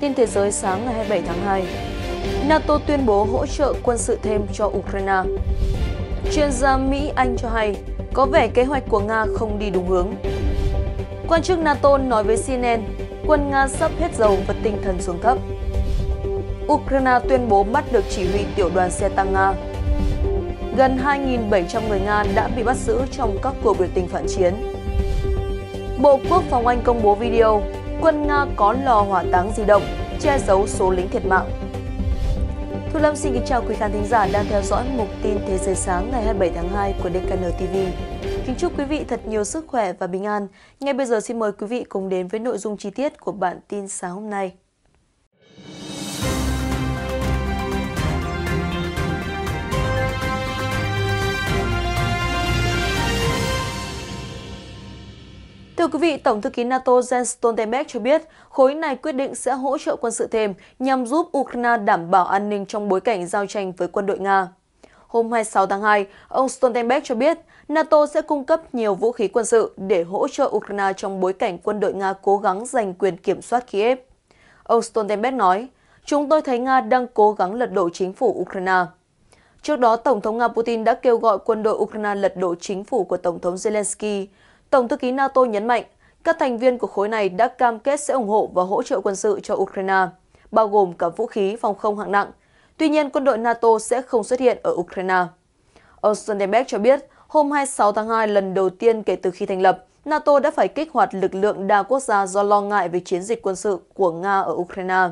Tin thế giới sáng ngày 27 tháng 2. NATO tuyên bố hỗ trợ quân sự thêm cho Ukraine. Chuyên gia Mỹ-Anh cho hay, có vẻ kế hoạch của Nga không đi đúng hướng. Quan chức NATO nói với CNN, quân Nga sắp hết dầu và tinh thần xuống thấp. Ukraine tuyên bố bắt được chỉ huy tiểu đoàn xe tăng Nga. Gần 2.700 người Nga đã bị bắt giữ trong các cuộc biểu tình phản chiến. Bộ Quốc phòng Anh công bố video quân Nga có lò hỏa táng di động, che giấu số lính thiệt mạng. Thu Lâm xin kính chào quý khán thính giả đang theo dõi mục tin Thế giới sáng ngày 27 tháng 2 của DKN TV. Kính chúc quý vị thật nhiều sức khỏe và bình an. Ngay bây giờ xin mời quý vị cùng đến với nội dung chi tiết của bản tin sáng hôm nay. Thưa quý vị, Tổng thư ký NATO Jens Stoltenberg cho biết khối này quyết định sẽ hỗ trợ quân sự thêm nhằm giúp Ukraine đảm bảo an ninh trong bối cảnh giao tranh với quân đội Nga. Hôm 26 tháng 2, ông Stoltenberg cho biết NATO sẽ cung cấp nhiều vũ khí quân sự để hỗ trợ Ukraine trong bối cảnh quân đội Nga cố gắng giành quyền kiểm soát Kiev. Ông Stoltenberg nói, chúng tôi thấy Nga đang cố gắng lật đổ chính phủ Ukraine. Trước đó, Tổng thống Nga Putin đã kêu gọi quân đội Ukraine lật đổ chính phủ của Tổng thống Zelensky, Tổng thư ký NATO nhấn mạnh, các thành viên của khối này đã cam kết sẽ ủng hộ và hỗ trợ quân sự cho Ukraine, bao gồm cả vũ khí phòng không hạng nặng. Tuy nhiên, quân đội NATO sẽ không xuất hiện ở Ukraine. Ông Stoltenberg cho biết, hôm 26 tháng 2 lần đầu tiên kể từ khi thành lập, NATO đã phải kích hoạt lực lượng đa quốc gia do lo ngại về chiến dịch quân sự của Nga ở Ukraine.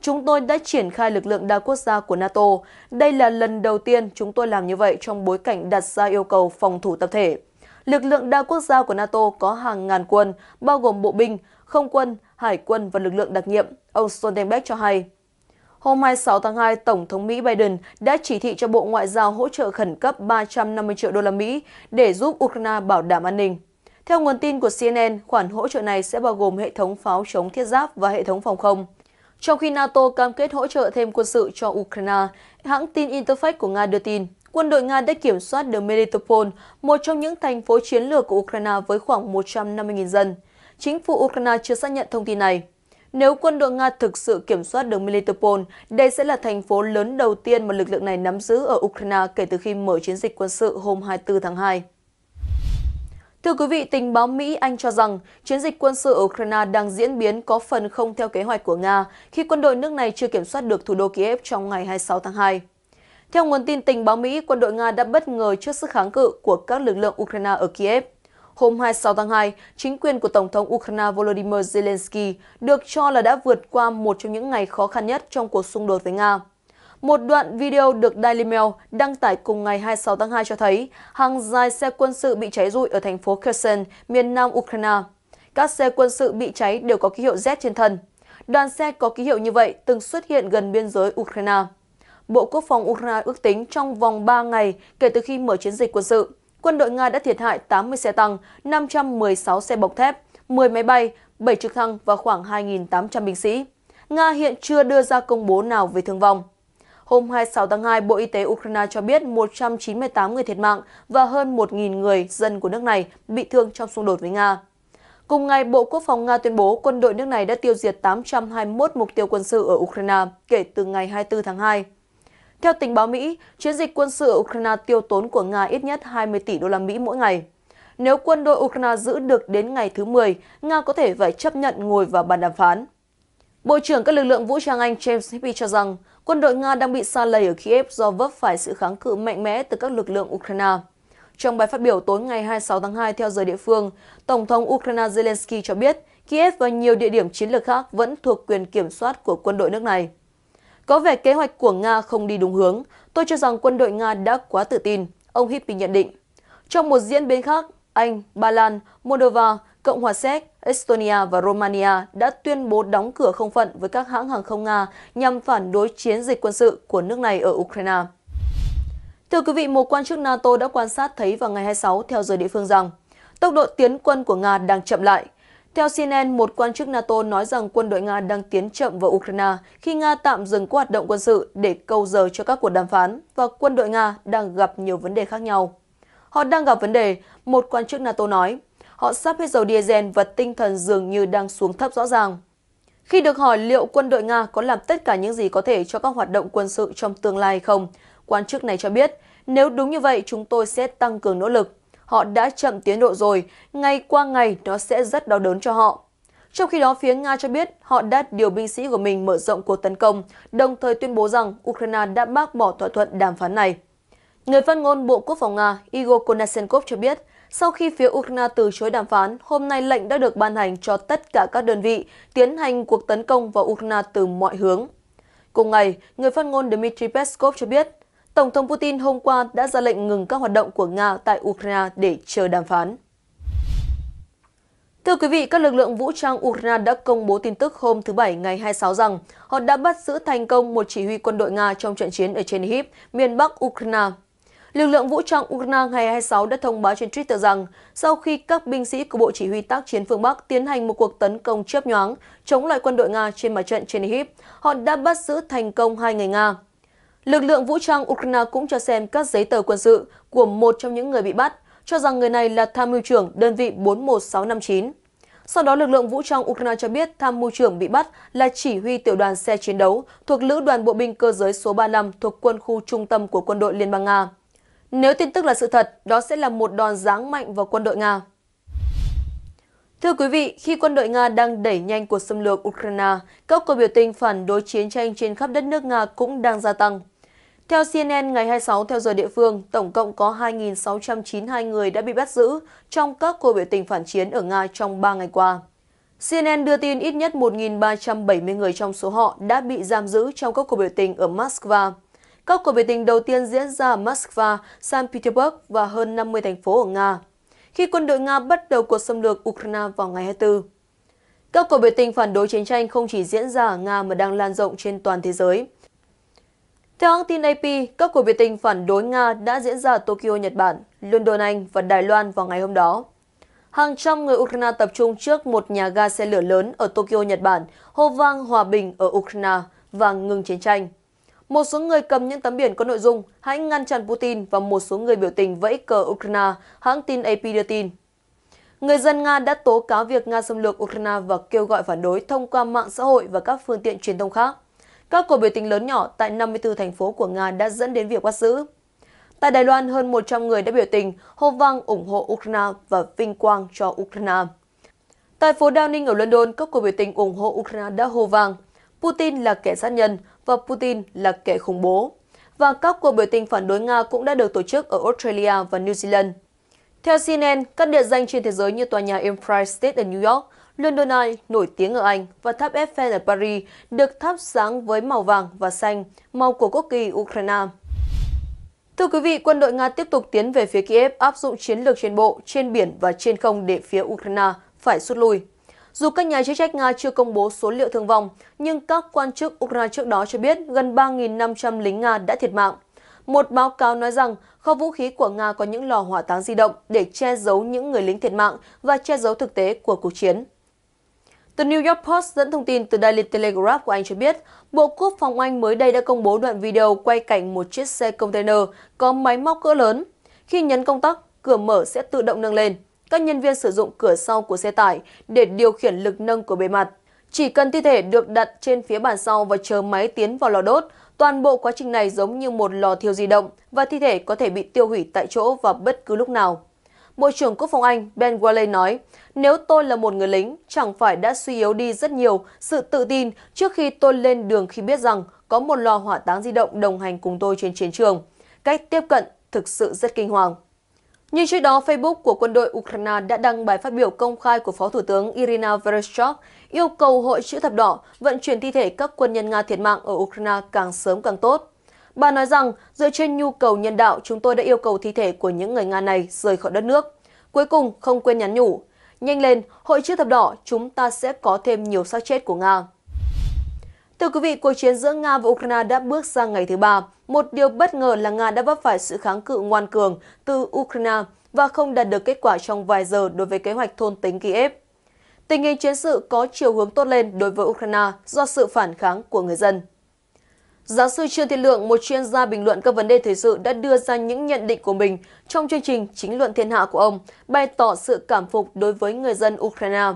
Chúng tôi đã triển khai lực lượng đa quốc gia của NATO. Đây là lần đầu tiên chúng tôi làm như vậy trong bối cảnh đặt ra yêu cầu phòng thủ tập thể lực lượng đa quốc gia của NATO có hàng ngàn quân, bao gồm bộ binh, không quân, hải quân và lực lượng đặc nhiệm, ông Stoltenberg cho hay. Hôm 26 tháng 2, Tổng thống Mỹ Biden đã chỉ thị cho Bộ Ngoại giao hỗ trợ khẩn cấp 350 triệu đô la Mỹ để giúp Ukraine bảo đảm an ninh. Theo nguồn tin của CNN, khoản hỗ trợ này sẽ bao gồm hệ thống pháo chống thiết giáp và hệ thống phòng không. Trong khi NATO cam kết hỗ trợ thêm quân sự cho Ukraine, hãng tin Interfax của Nga đưa tin quân đội Nga đã kiểm soát được Melitopol, một trong những thành phố chiến lược của Ukraine với khoảng 150.000 dân. Chính phủ Ukraine chưa xác nhận thông tin này. Nếu quân đội Nga thực sự kiểm soát được Melitopol, đây sẽ là thành phố lớn đầu tiên mà lực lượng này nắm giữ ở Ukraine kể từ khi mở chiến dịch quân sự hôm 24 tháng 2. Thưa quý vị, tình báo Mỹ Anh cho rằng chiến dịch quân sự ở Ukraine đang diễn biến có phần không theo kế hoạch của Nga khi quân đội nước này chưa kiểm soát được thủ đô Kiev trong ngày 26 tháng 2. Theo nguồn tin tình báo Mỹ, quân đội Nga đã bất ngờ trước sức kháng cự của các lực lượng Ukraine ở Kiev. Hôm 26 tháng 2, chính quyền của Tổng thống Ukraine Volodymyr Zelensky được cho là đã vượt qua một trong những ngày khó khăn nhất trong cuộc xung đột với Nga. Một đoạn video được Daily Mail đăng tải cùng ngày 26 tháng 2 cho thấy hàng dài xe quân sự bị cháy rụi ở thành phố Kherson, miền nam Ukraine. Các xe quân sự bị cháy đều có ký hiệu Z trên thân. Đoàn xe có ký hiệu như vậy từng xuất hiện gần biên giới Ukraine. Bộ Quốc phòng Ukraine ước tính trong vòng 3 ngày kể từ khi mở chiến dịch quân sự, quân đội Nga đã thiệt hại 80 xe tăng, 516 xe bọc thép, 10 máy bay, 7 trực thăng và khoảng 2.800 binh sĩ. Nga hiện chưa đưa ra công bố nào về thương vong. Hôm 26 tháng 2, Bộ Y tế Ukraine cho biết 198 người thiệt mạng và hơn 1.000 người dân của nước này bị thương trong xung đột với Nga. Cùng ngày, Bộ Quốc phòng Nga tuyên bố quân đội nước này đã tiêu diệt 821 mục tiêu quân sự ở Ukraine kể từ ngày 24 tháng 2. Theo tình báo Mỹ, chiến dịch quân sự Ukraine tiêu tốn của Nga ít nhất 20 tỷ đô la Mỹ mỗi ngày. Nếu quân đội Ukraine giữ được đến ngày thứ 10, Nga có thể phải chấp nhận ngồi vào bàn đàm phán. Bộ trưởng các lực lượng vũ trang Anh James Hippie cho rằng quân đội Nga đang bị xa lầy ở Kiev do vấp phải sự kháng cự mạnh mẽ từ các lực lượng Ukraine. Trong bài phát biểu tối ngày 26 tháng 2 theo giờ địa phương, Tổng thống Ukraine Zelensky cho biết Kiev và nhiều địa điểm chiến lược khác vẫn thuộc quyền kiểm soát của quân đội nước này. Có vẻ kế hoạch của Nga không đi đúng hướng, tôi cho rằng quân đội Nga đã quá tự tin, ông Hippy nhận định. Trong một diễn biến khác, Anh, Ba Lan, Moldova, Cộng hòa Séc, Estonia và Romania đã tuyên bố đóng cửa không phận với các hãng hàng không Nga nhằm phản đối chiến dịch quân sự của nước này ở Ukraine. Thưa quý vị, một quan chức NATO đã quan sát thấy vào ngày 26 theo giờ địa phương rằng tốc độ tiến quân của Nga đang chậm lại – theo CNN, một quan chức NATO nói rằng quân đội Nga đang tiến chậm vào Ukraine khi Nga tạm dừng các hoạt động quân sự để câu giờ cho các cuộc đàm phán và quân đội Nga đang gặp nhiều vấn đề khác nhau. Họ đang gặp vấn đề, một quan chức NATO nói. Họ sắp hết dầu diesel và tinh thần dường như đang xuống thấp rõ ràng. Khi được hỏi liệu quân đội Nga có làm tất cả những gì có thể cho các hoạt động quân sự trong tương lai hay không, quan chức này cho biết, nếu đúng như vậy chúng tôi sẽ tăng cường nỗ lực họ đã chậm tiến độ rồi, ngày qua ngày nó sẽ rất đau đớn cho họ. Trong khi đó, phía Nga cho biết họ đã điều binh sĩ của mình mở rộng cuộc tấn công, đồng thời tuyên bố rằng Ukraine đã bác bỏ thỏa thuận đàm phán này. Người phát ngôn Bộ Quốc phòng Nga Igor Konashenkov cho biết, sau khi phía Ukraine từ chối đàm phán, hôm nay lệnh đã được ban hành cho tất cả các đơn vị tiến hành cuộc tấn công vào Ukraine từ mọi hướng. Cùng ngày, người phát ngôn Dmitry Peskov cho biết, Tổng thống Putin hôm qua đã ra lệnh ngừng các hoạt động của Nga tại Ukraine để chờ đàm phán. Thưa quý vị, các lực lượng vũ trang Ukraine đã công bố tin tức hôm thứ Bảy ngày 26 rằng họ đã bắt giữ thành công một chỉ huy quân đội Nga trong trận chiến ở trên Chernihiv, miền Bắc Ukraine. Lực lượng vũ trang Ukraine ngày 26 đã thông báo trên Twitter rằng sau khi các binh sĩ của Bộ Chỉ huy tác chiến phương Bắc tiến hành một cuộc tấn công chớp nhoáng chống lại quân đội Nga trên mặt trận trên Chernihiv, họ đã bắt giữ thành công hai người Nga. Lực lượng vũ trang Ukraine cũng cho xem các giấy tờ quân sự của một trong những người bị bắt, cho rằng người này là tham mưu trưởng đơn vị 41659. Sau đó, lực lượng vũ trang Ukraine cho biết tham mưu trưởng bị bắt là chỉ huy tiểu đoàn xe chiến đấu thuộc Lữ đoàn Bộ binh Cơ giới số 35 thuộc quân khu trung tâm của quân đội Liên bang Nga. Nếu tin tức là sự thật, đó sẽ là một đòn giáng mạnh vào quân đội Nga. Thưa quý vị, khi quân đội Nga đang đẩy nhanh cuộc xâm lược Ukraine, các cuộc biểu tình phản đối chiến tranh trên khắp đất nước Nga cũng đang gia tăng. Theo CNN ngày 26 theo giờ địa phương, tổng cộng có 2.692 người đã bị bắt giữ trong các cuộc biểu tình phản chiến ở Nga trong 3 ngày qua. CNN đưa tin ít nhất 1.370 người trong số họ đã bị giam giữ trong các cuộc biểu tình ở Moscow. Các cuộc biểu tình đầu tiên diễn ra ở Moscow, San Petersburg và hơn 50 thành phố ở Nga khi quân đội Nga bắt đầu cuộc xâm lược Ukraine vào ngày 24. Các cuộc biểu tình phản đối chiến tranh không chỉ diễn ra ở Nga mà đang lan rộng trên toàn thế giới. Theo hãng tin AP, các cuộc biểu tình phản đối Nga đã diễn ra ở Tokyo, Nhật Bản, London, Anh và Đài Loan vào ngày hôm đó. Hàng trăm người Ukraine tập trung trước một nhà ga xe lửa lớn ở Tokyo, Nhật Bản, hô vang hòa bình ở Ukraine và ngừng chiến tranh. Một số người cầm những tấm biển có nội dung hãy ngăn chặn Putin và một số người biểu tình vẫy cờ Ukraine, hãng tin AP đưa tin. Người dân Nga đã tố cáo việc Nga xâm lược Ukraine và kêu gọi phản đối thông qua mạng xã hội và các phương tiện truyền thông khác. Các cuộc biểu tình lớn nhỏ tại 54 thành phố của Nga đã dẫn đến việc bắt giữ. Tại Đài Loan, hơn 100 người đã biểu tình, hô vang ủng hộ Ukraine và vinh quang cho Ukraine. Tại phố Downing ở London, các cuộc biểu tình ủng hộ Ukraine đã hô vang Putin là kẻ sát nhân, và Putin là kẻ khủng bố. Và các cuộc biểu tình phản đối Nga cũng đã được tổ chức ở Australia và New Zealand. Theo CNN, các địa danh trên thế giới như tòa nhà Empire State ở New York, London Eye nổi tiếng ở Anh và tháp Eiffel ở Paris được thắp sáng với màu vàng và xanh, màu của quốc kỳ Ukraine. Thưa quý vị, quân đội Nga tiếp tục tiến về phía Kiev áp dụng chiến lược trên bộ, trên biển và trên không để phía Ukraine phải rút lui. Dù các nhà chức trách Nga chưa công bố số liệu thương vong, nhưng các quan chức Ukraine trước đó cho biết gần 3.500 lính Nga đã thiệt mạng. Một báo cáo nói rằng kho vũ khí của Nga có những lò hỏa táng di động để che giấu những người lính thiệt mạng và che giấu thực tế của cuộc chiến. The New York Post dẫn thông tin từ Daily Telegraph của Anh cho biết, Bộ Quốc phòng Anh mới đây đã công bố đoạn video quay cảnh một chiếc xe container có máy móc cỡ lớn. Khi nhấn công tắc, cửa mở sẽ tự động nâng lên các nhân viên sử dụng cửa sau của xe tải để điều khiển lực nâng của bề mặt. Chỉ cần thi thể được đặt trên phía bàn sau và chờ máy tiến vào lò đốt, toàn bộ quá trình này giống như một lò thiêu di động và thi thể có thể bị tiêu hủy tại chỗ vào bất cứ lúc nào. Bộ trưởng Quốc phòng Anh Ben Wallace nói, nếu tôi là một người lính, chẳng phải đã suy yếu đi rất nhiều sự tự tin trước khi tôi lên đường khi biết rằng có một lò hỏa táng di động đồng hành cùng tôi trên chiến trường. Cách tiếp cận thực sự rất kinh hoàng. Như trước đó, Facebook của quân đội Ukraine đã đăng bài phát biểu công khai của Phó Thủ tướng Irina Vereshchuk yêu cầu Hội chữ thập đỏ vận chuyển thi thể các quân nhân Nga thiệt mạng ở Ukraine càng sớm càng tốt. Bà nói rằng, dựa trên nhu cầu nhân đạo, chúng tôi đã yêu cầu thi thể của những người Nga này rời khỏi đất nước. Cuối cùng, không quên nhắn nhủ, nhanh lên, Hội chữ thập đỏ, chúng ta sẽ có thêm nhiều xác chết của Nga. Thưa quý vị, cuộc chiến giữa Nga và Ukraine đã bước sang ngày thứ ba. Một điều bất ngờ là Nga đã vấp phải sự kháng cự ngoan cường từ Ukraine và không đạt được kết quả trong vài giờ đối với kế hoạch thôn tính Kiev. Tình hình chiến sự có chiều hướng tốt lên đối với Ukraine do sự phản kháng của người dân. Giáo sư Trương Thiên Lượng, một chuyên gia bình luận các vấn đề thời sự đã đưa ra những nhận định của mình trong chương trình Chính luận thiên hạ của ông, bày tỏ sự cảm phục đối với người dân Ukraine.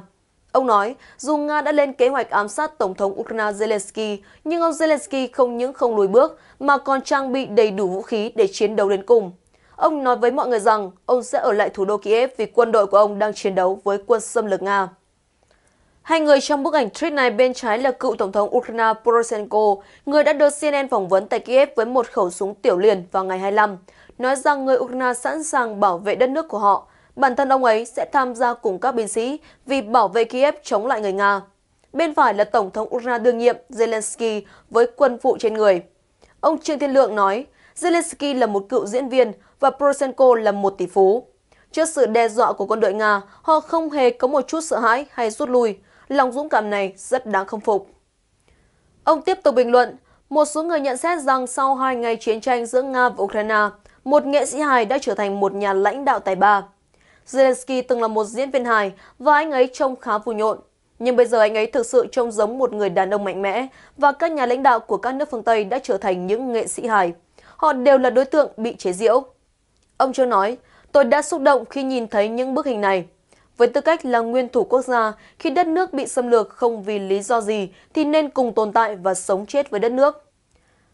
Ông nói, dù Nga đã lên kế hoạch ám sát Tổng thống Ukraine Zelensky, nhưng ông Zelensky không những không lùi bước mà còn trang bị đầy đủ vũ khí để chiến đấu đến cùng. Ông nói với mọi người rằng ông sẽ ở lại thủ đô Kiev vì quân đội của ông đang chiến đấu với quân xâm lược Nga. Hai người trong bức ảnh tweet này bên trái là cựu Tổng thống Ukraine Poroshenko, người đã được CNN phỏng vấn tại Kiev với một khẩu súng tiểu liền vào ngày 25, nói rằng người Ukraine sẵn sàng bảo vệ đất nước của họ – bản thân ông ấy sẽ tham gia cùng các binh sĩ vì bảo vệ Kiev chống lại người Nga. Bên phải là Tổng thống Ukraine đương nhiệm Zelensky với quân phụ trên người. Ông Trương Thiên Lượng nói, Zelensky là một cựu diễn viên và Poroshenko là một tỷ phú. Trước sự đe dọa của quân đội Nga, họ không hề có một chút sợ hãi hay rút lui. Lòng dũng cảm này rất đáng khâm phục. Ông tiếp tục bình luận, một số người nhận xét rằng sau hai ngày chiến tranh giữa Nga và Ukraine, một nghệ sĩ hài đã trở thành một nhà lãnh đạo tài ba. Zelensky từng là một diễn viên hài và anh ấy trông khá vui nhộn. Nhưng bây giờ anh ấy thực sự trông giống một người đàn ông mạnh mẽ và các nhà lãnh đạo của các nước phương Tây đã trở thành những nghệ sĩ hài. Họ đều là đối tượng bị chế giễu. Ông Châu nói, tôi đã xúc động khi nhìn thấy những bức hình này. Với tư cách là nguyên thủ quốc gia, khi đất nước bị xâm lược không vì lý do gì thì nên cùng tồn tại và sống chết với đất nước.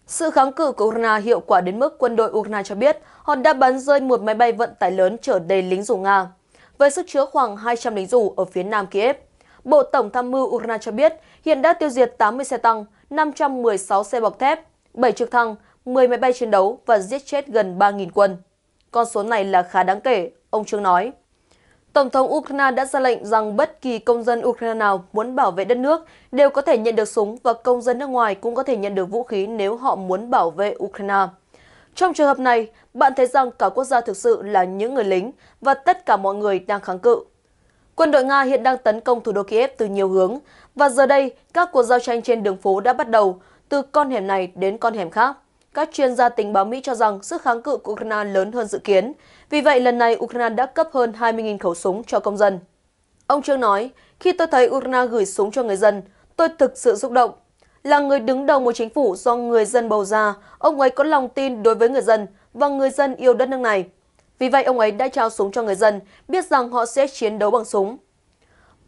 Sự kháng cự của Ukraine hiệu quả đến mức quân đội Ukraine cho biết Hòn đã bắn rơi một máy bay vận tải lớn chở đầy lính dù Nga, với sức chứa khoảng 200 lính dù ở phía nam Kiev. Bộ Tổng tham mưu Ukraine cho biết hiện đã tiêu diệt 80 xe tăng, 516 xe bọc thép, 7 trực thăng, 10 máy bay chiến đấu và giết chết gần 3.000 quân. Con số này là khá đáng kể, ông Trương nói. Tổng thống Ukraine đã ra lệnh rằng bất kỳ công dân Ukraine nào muốn bảo vệ đất nước đều có thể nhận được súng và công dân nước ngoài cũng có thể nhận được vũ khí nếu họ muốn bảo vệ Ukraine. Trong trường hợp này, bạn thấy rằng cả quốc gia thực sự là những người lính và tất cả mọi người đang kháng cự. Quân đội Nga hiện đang tấn công thủ đô Kiev từ nhiều hướng, và giờ đây các cuộc giao tranh trên đường phố đã bắt đầu, từ con hẻm này đến con hẻm khác. Các chuyên gia tình báo Mỹ cho rằng sức kháng cự của Ukraine lớn hơn dự kiến, vì vậy lần này Ukraine đã cấp hơn 20.000 khẩu súng cho công dân. Ông Trương nói, khi tôi thấy Ukraine gửi súng cho người dân, tôi thực sự xúc động. Là người đứng đầu một chính phủ do người dân bầu ra, ông ấy có lòng tin đối với người dân và người dân yêu đất nước này. Vì vậy, ông ấy đã trao súng cho người dân, biết rằng họ sẽ chiến đấu bằng súng.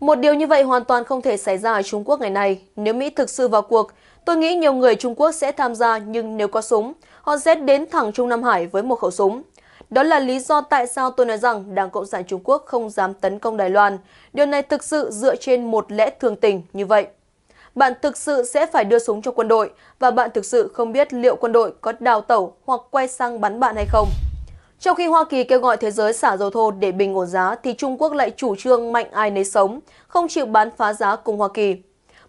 Một điều như vậy hoàn toàn không thể xảy ra ở Trung Quốc ngày nay. Nếu Mỹ thực sự vào cuộc, tôi nghĩ nhiều người Trung Quốc sẽ tham gia nhưng nếu có súng, họ sẽ đến thẳng Trung Nam Hải với một khẩu súng. Đó là lý do tại sao tôi nói rằng Đảng Cộng sản Trung Quốc không dám tấn công Đài Loan. Điều này thực sự dựa trên một lẽ thường tình như vậy bạn thực sự sẽ phải đưa súng cho quân đội và bạn thực sự không biết liệu quân đội có đào tẩu hoặc quay sang bắn bạn hay không. Trong khi Hoa Kỳ kêu gọi thế giới xả dầu thô để bình ổn giá, thì Trung Quốc lại chủ trương mạnh ai nấy sống, không chịu bán phá giá cùng Hoa Kỳ.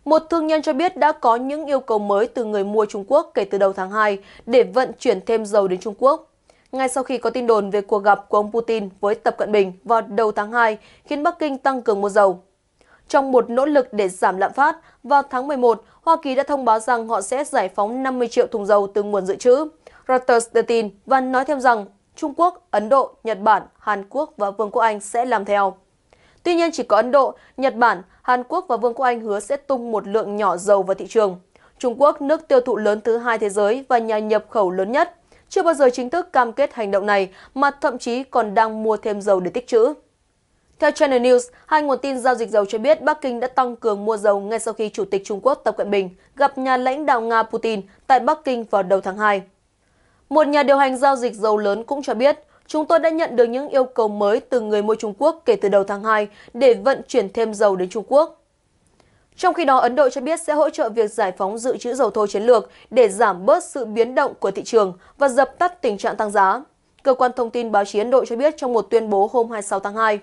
Một thương nhân cho biết đã có những yêu cầu mới từ người mua Trung Quốc kể từ đầu tháng 2 để vận chuyển thêm dầu đến Trung Quốc. Ngay sau khi có tin đồn về cuộc gặp của ông Putin với Tập Cận Bình vào đầu tháng 2 khiến Bắc Kinh tăng cường mua dầu, trong một nỗ lực để giảm lạm phát, vào tháng 11, Hoa Kỳ đã thông báo rằng họ sẽ giải phóng 50 triệu thùng dầu từ nguồn dự trữ. Reuters đưa tin và nói thêm rằng Trung Quốc, Ấn Độ, Nhật Bản, Hàn Quốc và Vương quốc Anh sẽ làm theo. Tuy nhiên, chỉ có Ấn Độ, Nhật Bản, Hàn Quốc và Vương quốc Anh hứa sẽ tung một lượng nhỏ dầu vào thị trường. Trung Quốc, nước tiêu thụ lớn thứ hai thế giới và nhà nhập khẩu lớn nhất, chưa bao giờ chính thức cam kết hành động này mà thậm chí còn đang mua thêm dầu để tích trữ. Theo China News, hai nguồn tin giao dịch dầu cho biết Bắc Kinh đã tăng cường mua dầu ngay sau khi Chủ tịch Trung Quốc Tập Cận Bình gặp nhà lãnh đạo Nga Putin tại Bắc Kinh vào đầu tháng 2. Một nhà điều hành giao dịch dầu lớn cũng cho biết, chúng tôi đã nhận được những yêu cầu mới từ người mua Trung Quốc kể từ đầu tháng 2 để vận chuyển thêm dầu đến Trung Quốc. Trong khi đó, Ấn Độ cho biết sẽ hỗ trợ việc giải phóng dự trữ dầu thô chiến lược để giảm bớt sự biến động của thị trường và dập tắt tình trạng tăng giá. Cơ quan thông tin báo chí Ấn Độ cho biết trong một tuyên bố hôm 26 tháng 2.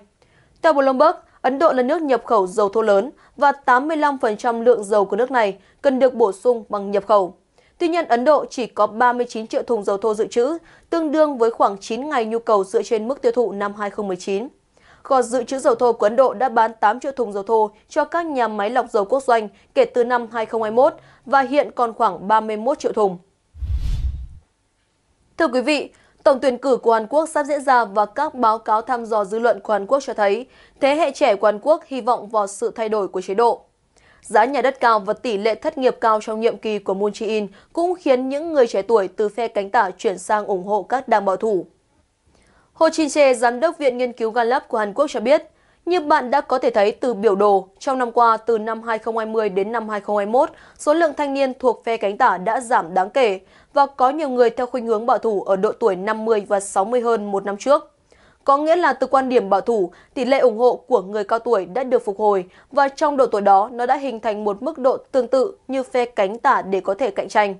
Theo Bloomberg, Ấn Độ là nước nhập khẩu dầu thô lớn và 85% lượng dầu của nước này cần được bổ sung bằng nhập khẩu. Tuy nhiên, Ấn Độ chỉ có 39 triệu thùng dầu thô dự trữ, tương đương với khoảng 9 ngày nhu cầu dựa trên mức tiêu thụ năm 2019. Kho dự trữ dầu thô của Ấn Độ đã bán 8 triệu thùng dầu thô cho các nhà máy lọc dầu quốc doanh kể từ năm 2021 và hiện còn khoảng 31 triệu thùng. Thưa quý vị, Tổng tuyển cử của Hàn Quốc sắp diễn ra và các báo cáo thăm dò dư luận của Hàn Quốc cho thấy thế hệ trẻ của Hàn Quốc hy vọng vào sự thay đổi của chế độ. Giá nhà đất cao và tỷ lệ thất nghiệp cao trong nhiệm kỳ của Moon Jae-in cũng khiến những người trẻ tuổi từ phe cánh tả chuyển sang ủng hộ các đảng bảo thủ. Ho Chin-che, giám đốc Viện Nghiên cứu Gallup của Hàn Quốc cho biết, như bạn đã có thể thấy từ biểu đồ, trong năm qua, từ năm 2020 đến năm 2021, số lượng thanh niên thuộc phe cánh tả đã giảm đáng kể và có nhiều người theo khuynh hướng bảo thủ ở độ tuổi 50 và 60 hơn một năm trước. Có nghĩa là từ quan điểm bảo thủ, tỷ lệ ủng hộ của người cao tuổi đã được phục hồi và trong độ tuổi đó nó đã hình thành một mức độ tương tự như phe cánh tả để có thể cạnh tranh.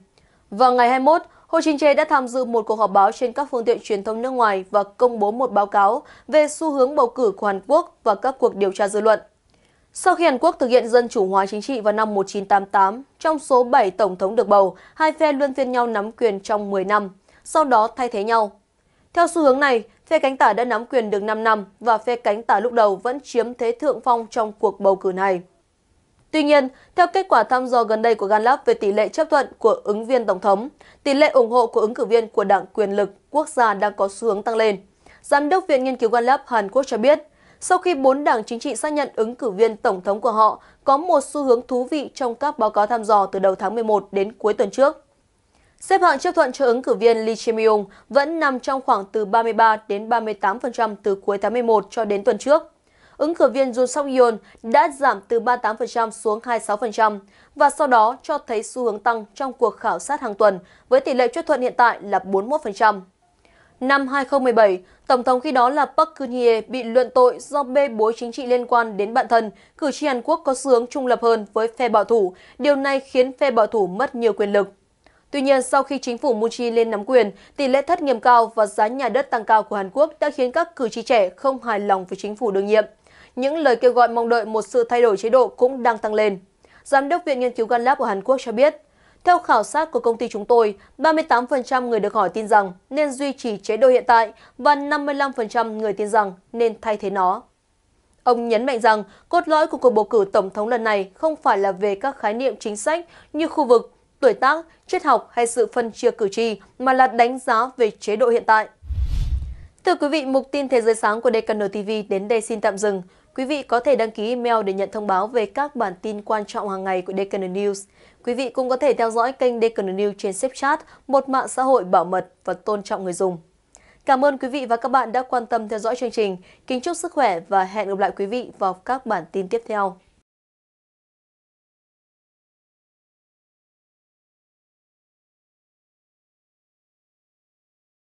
Vào ngày 21, Hồ Trinh Chê đã tham dự một cuộc họp báo trên các phương tiện truyền thông nước ngoài và công bố một báo cáo về xu hướng bầu cử của Hàn Quốc và các cuộc điều tra dư luận. Sau khi Hàn Quốc thực hiện dân chủ hóa chính trị vào năm 1988, trong số 7 tổng thống được bầu, hai phe luân phiên nhau nắm quyền trong 10 năm, sau đó thay thế nhau. Theo xu hướng này, phe cánh tả đã nắm quyền được 5 năm và phe cánh tả lúc đầu vẫn chiếm thế thượng phong trong cuộc bầu cử này. Tuy nhiên, theo kết quả thăm dò gần đây của Gallup về tỷ lệ chấp thuận của ứng viên tổng thống, tỷ lệ ủng hộ của ứng cử viên của Đảng quyền lực quốc gia đang có xu hướng tăng lên. Giám đốc Viện Nghiên cứu Gallup Hàn Quốc cho biết, sau khi bốn đảng chính trị xác nhận ứng cử viên tổng thống của họ có một xu hướng thú vị trong các báo cáo thăm dò từ đầu tháng 11 đến cuối tuần trước. Xếp hạng chấp thuận cho ứng cử viên Lee Jae-myung vẫn nằm trong khoảng từ 33 đến 38% từ cuối tháng 11 cho đến tuần trước ứng cử viên Yoon Suk Yeol đã giảm từ 38% xuống 26% và sau đó cho thấy xu hướng tăng trong cuộc khảo sát hàng tuần với tỷ lệ chấp thuận hiện tại là 41%. Năm 2017, Tổng thống khi đó là Park Geun-hye bị luận tội do bê bối chính trị liên quan đến bạn thân. Cử tri Hàn Quốc có xu hướng trung lập hơn với phe bảo thủ. Điều này khiến phe bảo thủ mất nhiều quyền lực. Tuy nhiên, sau khi chính phủ Moon Jae lên nắm quyền, tỷ lệ thất nghiệp cao và giá nhà đất tăng cao của Hàn Quốc đã khiến các cử tri trẻ không hài lòng với chính phủ đương nhiệm những lời kêu gọi mong đợi một sự thay đổi chế độ cũng đang tăng lên. Giám đốc Viện Nghiên cứu Gallup của Hàn Quốc cho biết, theo khảo sát của công ty chúng tôi, 38% người được hỏi tin rằng nên duy trì chế độ hiện tại và 55% người tin rằng nên thay thế nó. Ông nhấn mạnh rằng cốt lõi của cuộc bầu cử tổng thống lần này không phải là về các khái niệm chính sách như khu vực, tuổi tác, triết học hay sự phân chia cử tri mà là đánh giá về chế độ hiện tại. Thưa quý vị, mục tin thế giới sáng của DKN TV đến đây xin tạm dừng. Quý vị có thể đăng ký email để nhận thông báo về các bản tin quan trọng hàng ngày của Deccan News. Quý vị cũng có thể theo dõi kênh Deccan News trên Snapchat, một mạng xã hội bảo mật và tôn trọng người dùng. Cảm ơn quý vị và các bạn đã quan tâm theo dõi chương trình. Kính chúc sức khỏe và hẹn gặp lại quý vị vào các bản tin tiếp theo.